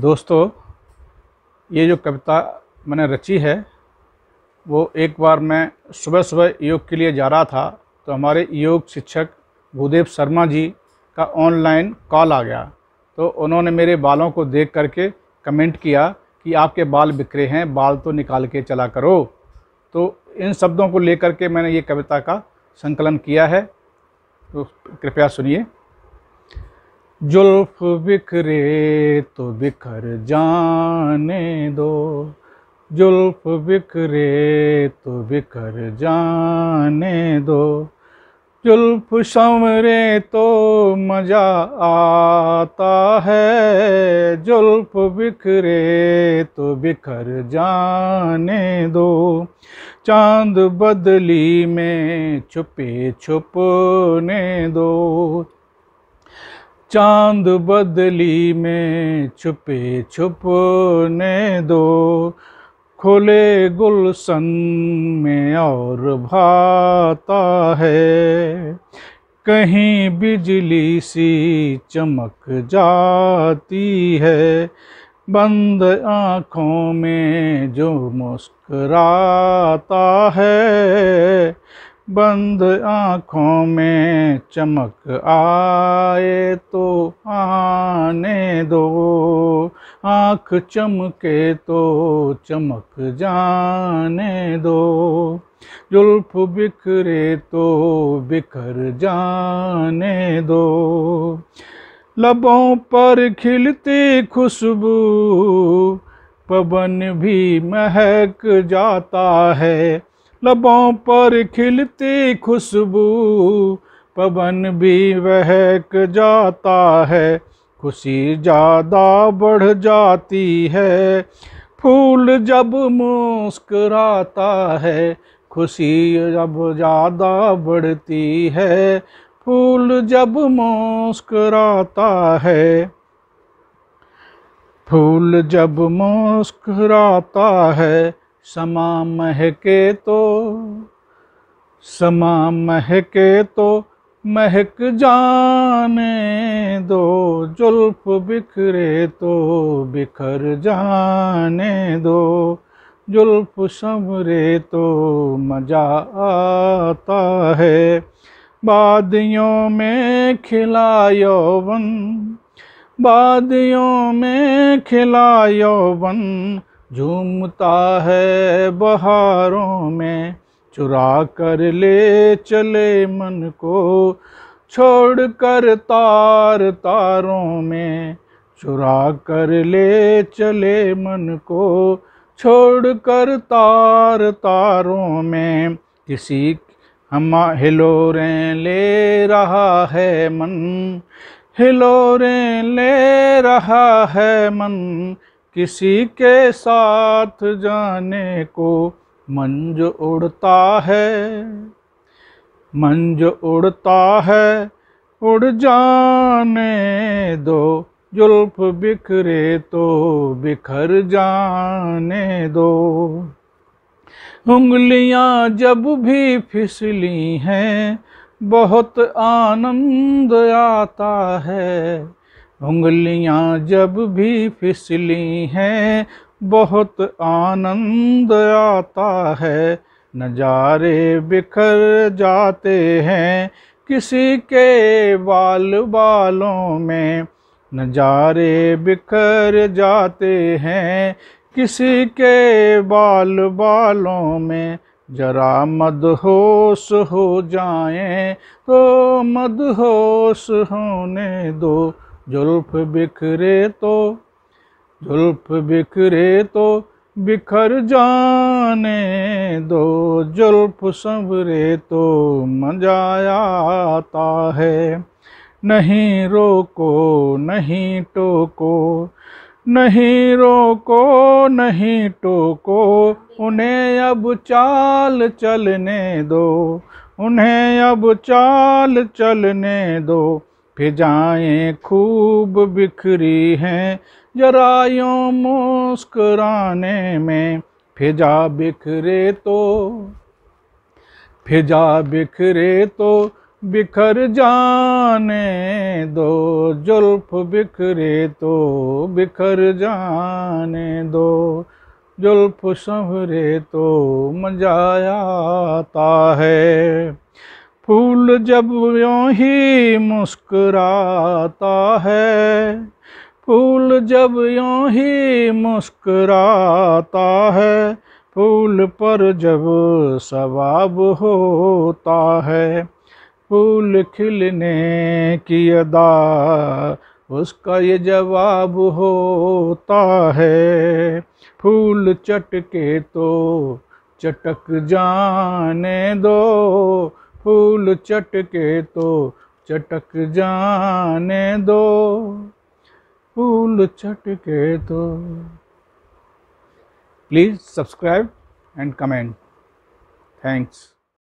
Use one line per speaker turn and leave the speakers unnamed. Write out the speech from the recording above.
दोस्तों ये जो कविता मैंने रची है वो एक बार मैं सुबह सुबह योग के लिए जा रहा था तो हमारे योग शिक्षक भूदेव शर्मा जी का ऑनलाइन कॉल आ गया तो उन्होंने मेरे बालों को देख करके कमेंट किया कि आपके बाल बिखरे हैं बाल तो निकाल के चला करो तो इन शब्दों को लेकर के मैंने ये कविता का संकलन किया है तो कृपया सुनिए जुल्फ बिखरे तो बिखर जाने दो जुल्फ बिखरे तो बिखर जाने दो जुल्फ समरे तो मज़ा आता है जुल्फ बिखरे तो बिखर जाने दो चांद बदली में छुपे छुपने दो चांद बदली में छुपे छुपने दो खुले गुलशन में और भाता है कहीं बिजली सी चमक जाती है बंद आँखों में जो मुस्कराता है बंद आँखों में चमक आए तो आने दो आँख चमके तो चमक जाने दो जुल्फ बिखरे तो बिखर जाने दो लबों पर खिलती खुशबू पवन भी महक जाता है लबों पर खिलती खुशबू पवन भी वहक जाता है खुशी ज़्यादा बढ़ जाती है फूल जब मुस्कराता है खुशी जब ज़्यादा बढ़ती है फूल जब मुस्कराता है फूल जब मुस्कराता है समा महके तो समा महके तो महक जाने जुल्फ बिखरे तो बिखर जाने दो जुल्फ समरे तो मज़ा आता है बादियों में खिला यौवन बादियों में खिला यौवन झूमता है बहारों में चुरा कर ले चले मन को छोड़ कर तार तारों में चुरा कर ले चले मन को छोड़ कर तार तारों में किसी हम हिलोरें ले रहा है मन हिलोरें ले रहा है मन किसी के साथ जाने को मन जो उड़ता है मंज उड़ता है उड़ जाने दो जुल्फ बिखरे तो बिखर जाने दो उंगलियां जब भी फिसली हैं बहुत आनंद आता है उंगलियां जब भी फिसली हैं बहुत आनंद आता है नज़ारे बिखर जाते हैं किसी के बाल बालों में नज़ारे बिखर जाते हैं किसी के बाल बालों में जरा मदहोश हो जाए तो मदहोश होने दो जुल्फ बिखरे तो जुल्फ बिखरे तो बिखर जाए मने दो जुल्फ सबरे तो मजाया आता है नहीं रोको नहीं टोको नहीं रोको नहीं टोको उन्हें अब चाल चलने दो उन्हें अब चाल चलने दो फिजाएं खूब बिखरी हैं जरायों मुस्कराने में फिजा बिखरे तो फिजा बिखरे तो बिखर जाने दो जुल्फ बिखरे तो बिखर जाने दो जुल्फ संवरे तो मजा आता है फूल जब यों ही मुस्कुराता है फूल जब यूं ही मुस्कराता है फूल पर जब सवाब होता है फूल खिलने की अदा उसका ये जवाब होता है फूल चटके तो चटक जाने दो फूल चटके तो चटक जाने दो फूल चटके तो please subscribe and comment thanks